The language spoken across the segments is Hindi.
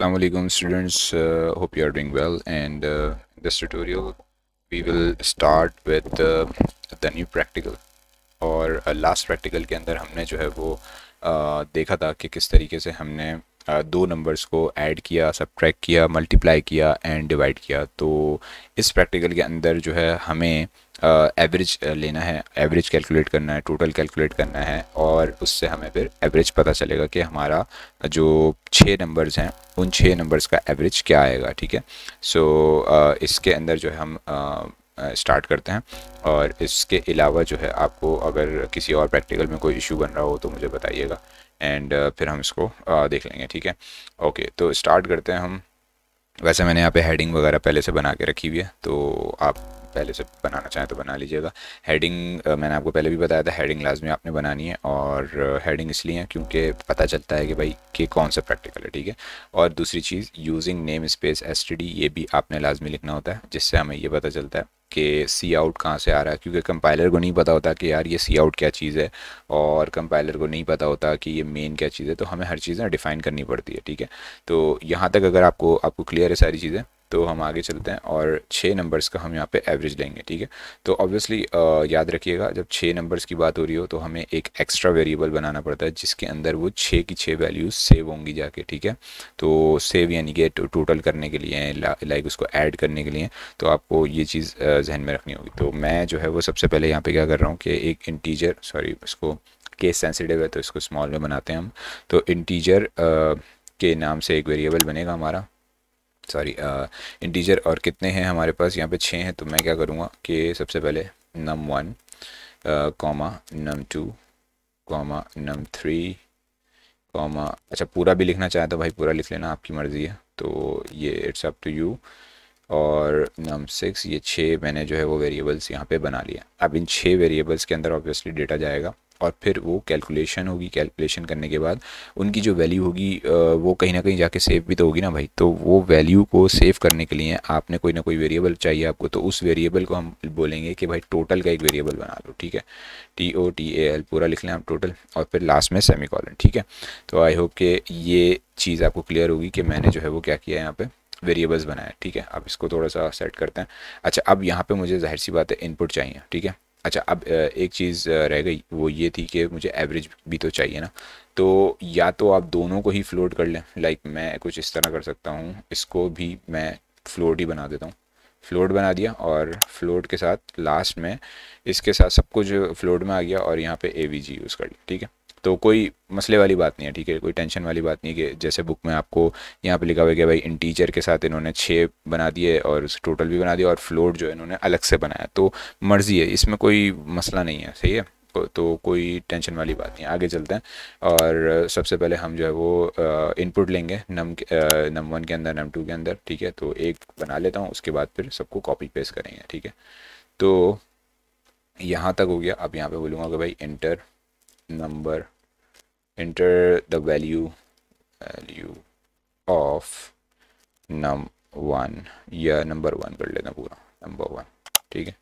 Assalamualaikum students, uh, hope you are doing well and uh, in this tutorial we will start with uh, the new practical और uh, last practical के अंदर हमने जो है वो uh, देखा था कि किस तरीके से हमने दो नंबर्स को ऐड किया सब्ट्रैक किया मल्टीप्लाई किया एंड डिवाइड किया तो इस प्रैक्टिकल के अंदर जो है हमें एवरेज uh, लेना है एवरेज कैलकुलेट करना है टोटल कैलकुलेट करना है और उससे हमें फिर एवरेज पता चलेगा कि हमारा जो छः नंबर्स हैं उन छः नंबर्स का एवरेज क्या आएगा ठीक है सो so, uh, इसके अंदर जो है हम स्टार्ट uh, करते हैं और इसके अलावा जो है आपको अगर किसी और प्रैक्टिकल में कोई इशू बन रहा हो तो मुझे बताइएगा एंड uh, फिर हम इसको देख लेंगे ठीक है ओके तो स्टार्ट करते हैं हम वैसे मैंने यहाँ पे हेडिंग वगैरह पहले से बना के रखी हुई है तो आप पहले से बनाना चाहें तो बना लीजिएगा हेडिंग मैंने आपको पहले भी बताया था हेडिंग लाजमी आपने बनानी है और हेडिंग इसलिए है क्योंकि पता चलता है कि भाई कि कौन सा प्रैक्टिकल है ठीक है और दूसरी चीज़ यूजिंग नेम स्पेस एस ये भी आपने लाजमी लिखना होता है जिससे हमें ये पता चलता है कि सी आउट कहाँ से आ रहा है क्योंकि कंपाइलर को नहीं पता होता कि यार ये सी आउट क्या चीज़ है और कंपाइलर को नहीं पता होता कि ये मेन क्या चीज़ है तो हमें हर चीज़ें डिफ़ाइन करनी पड़ती है ठीक है तो यहाँ तक अगर आपको आपको क्लियर है सारी चीज़ें तो हम आगे चलते हैं और छः नंबर्स का हम यहाँ पे एवरेज लेंगे ठीक है तो ऑब्वियसली याद रखिएगा जब छः नंबर्स की बात हो रही हो तो हमें एक एक्स्ट्रा वेरिएबल बनाना पड़ता है जिसके अंदर वो छः की छः वैल्यूज सेव होंगी जाके ठीक है तो सेव यानी कि टोटल करने के लिए लाइक उसको ऐड करने के लिए तो आपको ये चीज़ जहन में रखनी होगी तो मैं जो है वो सबसे पहले यहाँ पर क्या कर रहा हूँ कि एक इंटीजर सॉरी उसको केस सेंसिटिव है तो इसको स्मॉल में बनाते हैं हम तो इंटीजर के नाम से एक वेरिएबल बनेगा हमारा सॉरी इंटीजर uh, और कितने हैं हमारे पास यहाँ पे छः हैं तो मैं क्या करूँगा कि सबसे पहले num one comma num two comma num three comma अच्छा पूरा भी लिखना चाहे तो भाई पूरा लिख लेना आपकी मर्ज़ी है तो ये इट्स अप टू यू और नम सिक्स ये छः मैंने जो है वो वेरिएबल्स यहाँ पे बना लिया अब इन छः वेरिएबल्स के अंदर ऑब्वियसली डेटा जाएगा और फिर वो कैलकुलेशन होगी कैलकुलेशन करने के बाद उनकी जो वैल्यू होगी वो कहीं ना कहीं जाके सेव भी तो होगी ना भाई तो वो वैल्यू को सेव करने के लिए आपने कोई ना कोई वेरिएबल चाहिए आपको तो उस वेरिएबल को हम बोलेंगे कि भाई टोटल का एक वेरिएबल बना लो ठीक है T O T A L पूरा लिख लें आप टोटल और फिर लास्ट में सेमी कॉलन ठीक है तो आई होप कि ये चीज़ आपको क्लियर होगी कि मैंने जो है वो क्या किया है यहाँ पर वेरिएबल्स बनाए ठीक है अब इसको थोड़ा सा सेट करते हैं अच्छा अब यहाँ पर मुझे जाहिर सी बात है इनपुट चाहिए ठीक है अच्छा अब एक चीज़ रह गई वो ये थी कि मुझे एवरेज भी तो चाहिए ना तो या तो आप दोनों को ही फ्लोट कर लें लाइक मैं कुछ इस तरह कर सकता हूँ इसको भी मैं फ्लोट ही बना देता हूँ फ्लोट बना दिया और फ्लोट के साथ लास्ट में इसके साथ सब कुछ फ्लोट में आ गया और यहाँ पे ए यूज़ कर लिया ठीक है तो कोई मसले वाली बात नहीं है ठीक है कोई टेंशन वाली बात नहीं कि जैसे बुक में आपको यहाँ पे लिखा हुआ है कि भाई इंटीजर के साथ इन्होंने छः बना दिए और टोटल भी बना दिया और फ्लोट जो है इन्होंने अलग से बनाया तो मर्ज़ी है इसमें कोई मसला नहीं है सही है तो, तो कोई टेंशन वाली बात नहीं आगे चलते हैं और सबसे पहले हम जो है वो इनपुट लेंगे नम नम वन के अंदर नम टू के अंदर ठीक है तो एक बना लेता हूँ उसके बाद फिर सबको कॉपी पेस्ट करेंगे ठीक है तो यहाँ तक हो गया अब यहाँ पे बोलूँगा कि भाई enter number enter the value value of num one या नंबर वन कर लेना पूरा नंबर वन ठीक है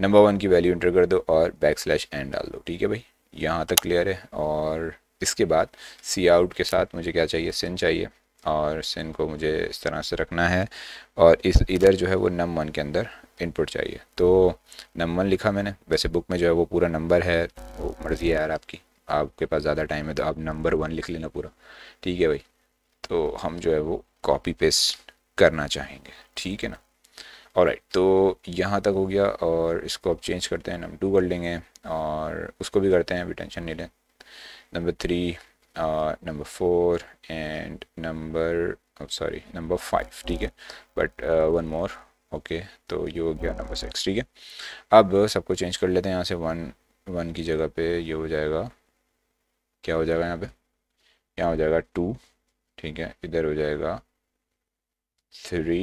नंबर वन की वैल्यू इंटर कर दो और बैक स्लैश डाल दो ठीक है भाई यहाँ तक क्लियर है और इसके बाद सी आउट के साथ मुझे क्या चाहिए सिन चाहिए और सिन को मुझे इस तरह से रखना है और इस इधर जो है वो नम वन के अंदर इनपुट चाहिए तो नम वन लिखा मैंने वैसे बुक में जो है वो पूरा नंबर है वो तो मर्ज़ी है यार आपकी आपके पास ज़्यादा टाइम है तो आप नंबर वन लिख लेना पूरा ठीक है भाई तो हम जो है वो कॉपी पेस्ट करना चाहेंगे ठीक है ना और राइट तो यहाँ तक हो गया और इसको अब चेंज करते हैं नंबर टू कर लेंगे और उसको भी करते हैं अभी टेंशन नहीं लें number three number four and number sorry number five ठीक है बट वन मोर ओके तो ये हो गया नंबर सिक्स ठीक है अब सबको चेंज कर लेते हैं यहाँ से वन वन की जगह पे ये हो जाएगा क्या हो जाएगा यहाँ पे यहाँ हो जाएगा टू ठीक है इधर हो जाएगा थ्री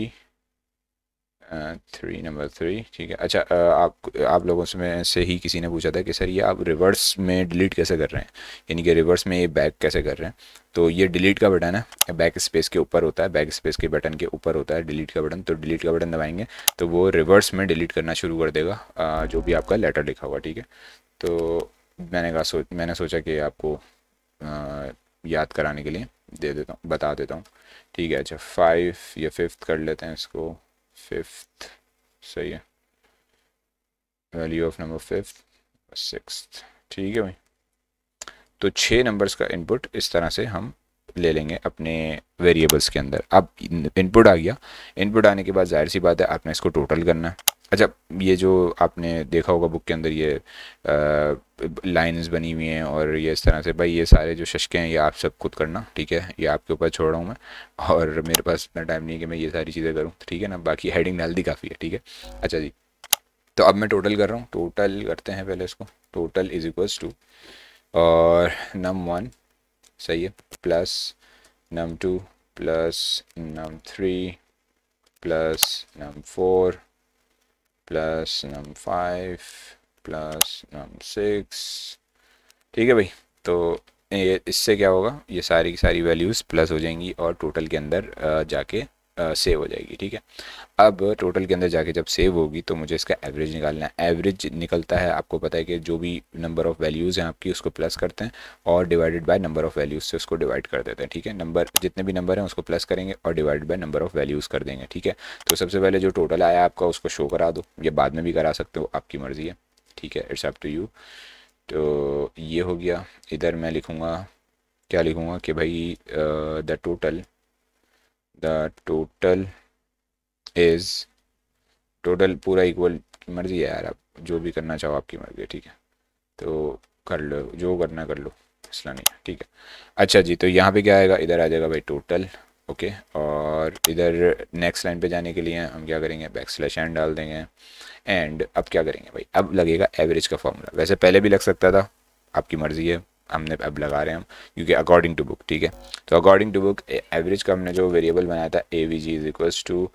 थ्री नंबर थ्री ठीक है अच्छा आप आप लोगों से से ही किसी ने पूछा था कि सर ये आप रिवर्स में डिलीट कैसे कर रहे हैं यानी कि रिवर्स में ये बैक कैसे कर रहे हैं तो ये डिलीट का बटन है बैक स्पेस के ऊपर होता है बैक स्पेस के बटन के ऊपर होता है डिलीट का बटन तो डिलीट का बटन दबाएंगे तो वो रिवर्स में डिलीट करना शुरू कर देगा जो भी आपका लेटर लिखा हुआ ठीक है तो मैंने कहा सोच मैंने सोचा कि आपको आ, याद कराने के लिए दे देता हूँ बता देता हूँ ठीक है अच्छा फाइव या फिफ्थ कर लेते हैं इसको फिफ्थ सही है value of number fifth six ठीक है भाई तो छः नंबर्स का इनपुट इस तरह से हम ले लेंगे अपने वेरिएबल्स के अंदर अब इनपुट आ गया इनपुट आने के बाद जाहिर सी बात है आपने इसको टोटल करना है अच्छा ये जो आपने देखा होगा बुक के अंदर ये लाइंस बनी हुई हैं और ये इस तरह से भाई ये सारे जो शशके हैं ये आप सब खुद करना ठीक है ये आपके ऊपर छोड़ रहा हूँ मैं और मेरे पास इतना टाइम नहीं है कि मैं ये सारी चीज़ें करूँ ठीक है ना बाकी हेडिंग हेल्दी काफ़ी है ठीक है अच्छा जी तो अब मैं टोटल कर रहा हूँ टोटल करते हैं पहले इसको टोटल इज इक्वल्स टू और नम वन सही है plus num two plus num three plus num four plus num five plus num six ठीक है भाई तो ये इससे क्या होगा ये सारी की सारी वैल्यूज़ प्लस हो जाएंगी और टोटल के अंदर जाके सेव हो जाएगी ठीक है अब टोटल के अंदर जाके जब सेव होगी तो मुझे इसका एवरेज निकालना है एवरेज निकलता है आपको पता है कि जो भी नंबर ऑफ़ वैल्यूज़ हैं आपकी उसको प्लस करते हैं और divided by number of values से उसको डिवाइड कर देते हैं ठीक है नंबर जितने भी नंबर हैं उसको प्लस करेंगे और divide by number of values कर देंगे ठीक है तो सबसे पहले जो टोटल आया आपका उसको शो करा दो या बाद में भी करा सकते हो आपकी मर्ज़ी है ठीक है इट्स अप टू यू तो ये हो गया इधर मैं लिखूँगा क्या लिखूँगा कि भाई the total the total is total पूरा इक्वल की मर्जी है यार आप जो भी करना चाहो आपकी मर्जी है ठीक है तो कर लो जो करना कर लो मसला नहीं है ठीक है अच्छा जी तो यहाँ पे क्या आएगा इधर आ जाएगा भाई टोटल ओके और इधर नेक्स्ट लाइन पे जाने के लिए हम क्या करेंगे बैक स्लैश एंड डाल देंगे एंड अब क्या करेंगे भाई अब लगेगा एवरेज का फॉर्मूला वैसे पहले भी लग सकता था आपकी मर्ज़ी है हमने अब लगा रहे हैं हम क्योंकि अकॉर्डिंग टू बुक ठीक है तो अकॉर्डिंग टू बुक एवरेज का हमने जो वेरिएबल बनाया था A V G is equals to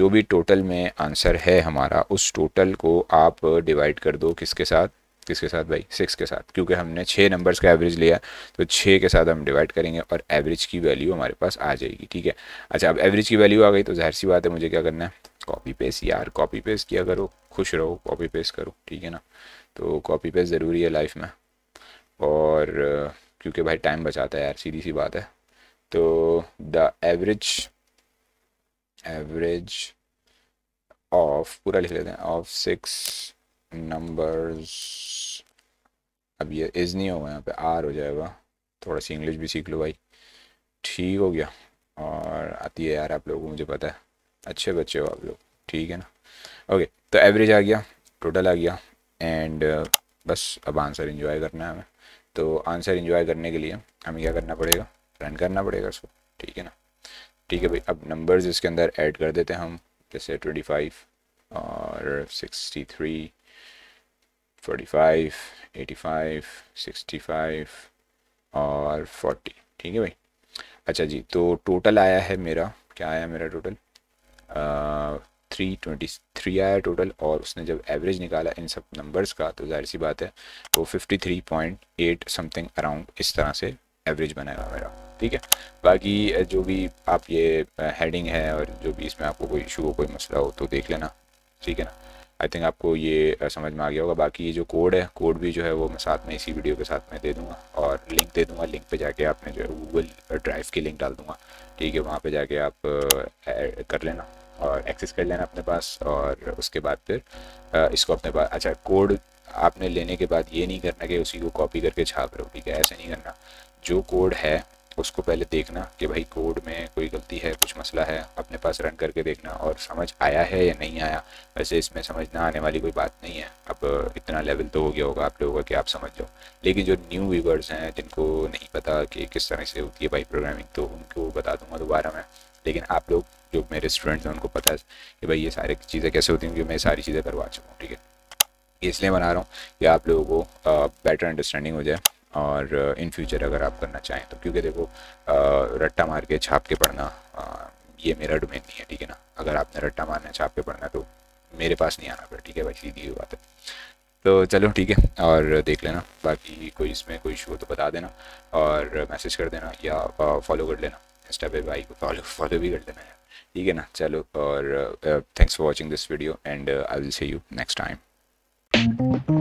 जो भी टोटल में आंसर है हमारा उस टोटल को आप डिवाइड कर दो किसके साथ किसके साथ भाई सिक्स के साथ क्योंकि हमने छः नंबर्स का एवरेज लिया तो छः के साथ हम डिवाइड करेंगे और एवरेज की वैल्यू हमारे पास आ जाएगी ठीक है अच्छा अब एवरेज की वैल्यू आ गई तो जाहिर सी बात है मुझे क्या करना है कॉपी पेस्ट यार कॉपी पेस्ट किया करो खुश रहो कॉपी पेस्ट करो ठीक है ना तो कॉपी पेस्ट ज़रूरी है लाइफ में और क्योंकि भाई टाइम बचाता है यार सीधी सी बात है तो द एवरेज एवरेज ऑफ पूरा लिख लेते हैं ऑफ सिक्स नंबर्स अब ये इज़ नहीं होगा यहाँ पे आर हो जाएगा थोड़ा सी इंग्लिश भी सीख लो भाई ठीक हो गया और आती है यार आप लोगों को मुझे पता है अच्छे बच्चे हो आप लोग ठीक है ना ओके तो एवरेज आ गया टोटल आ गया एंड बस अब आंसर इंजॉय करना है हमें तो आंसर इंजॉय करने के लिए हमें क्या करना पड़ेगा रन करना पड़ेगा उसको ठीक है ना ठीक है भाई अब नंबर्स इसके अंदर ऐड कर देते हैं हम जैसे ट्वेंटी फाइव और sixty three forty five eighty five sixty five और फोर्टी ठीक है भाई अच्छा जी तो टोटल आया है मेरा क्या आया मेरा टोटल थ्री ट्वेंटी थ्री आया टोटल और उसने जब एवरेज निकाला इन सब नंबर्स का तो जाहिर सी बात है वो fifty three point eight something around इस तरह से एवरेज बनाएगा मेरा ठीक है बाकी जो भी आप ये हेडिंग है और जो भी इसमें आपको कोई इशू हो कोई मसला हो तो देख लेना ठीक है ना आई थिंक आपको ये समझ में आ गया होगा बाकी ये जो कोड है कोड भी जो है वो मैं साथ में इसी वीडियो के साथ में दे दूंगा और लिंक दे दूंगा लिंक पे जाके आपने जो है गूगल ड्राइव की लिंक डाल दूंगा ठीक है वहाँ पे जाके आप कर लेना और एक्सेस कर लेना अपने पास और उसके बाद फिर इसको अपने पास अच्छा कोड आपने लेने के बाद ये नहीं करना कि उसी को कॉपी करके छाप रहे हो ठीक है ऐसा नहीं करना जो कोड है उसको पहले देखना कि भाई कोड में कोई गलती है कुछ मसला है अपने पास रन करके देखना और समझ आया है या नहीं आया वैसे इसमें समझ ना आने वाली कोई बात नहीं है अब इतना लेवल तो हो गया होगा आप लोगों का कि आप समझ जाओ लेकिन जो न्यू व्यूवर्स हैं जिनको नहीं पता कि किस तरह से होती है भाई प्रोग्रामिंग तो उनको बता दूंगा दोबारा मैं लेकिन आप लोग जो मेरे स्टूडेंट्स हैं उनको पता है कि भाई ये सारी चीज़ें कैसे होती हैं क्योंकि मैं सारी चीज़ें करवा चुका हूँ ठीक है इसलिए बना रहा हूँ कि आप लोगों को बेटर अंडरस्टैंडिंग हो जाए और इन फ्यूचर अगर आप करना चाहें तो क्योंकि देखो रट्टा मार के छाप के पढ़ना ये मेरा डोमेन नहीं है ठीक है ना अगर आपने रट्टा मारना छाप के पढ़ना तो मेरे पास नहीं आना पड़ा ठीक है भाई सीधी बात है तो चलो ठीक है और देख लेना बाकी कोई इसमें कोई इशू हो तो बता देना और मैसेज कर देना या फॉलो कर लेना इंस्टा पे भाई को फॉलो फॉलो भी कर देना यार ठीक है ना चलो और thanks for watching this video and I will see you next time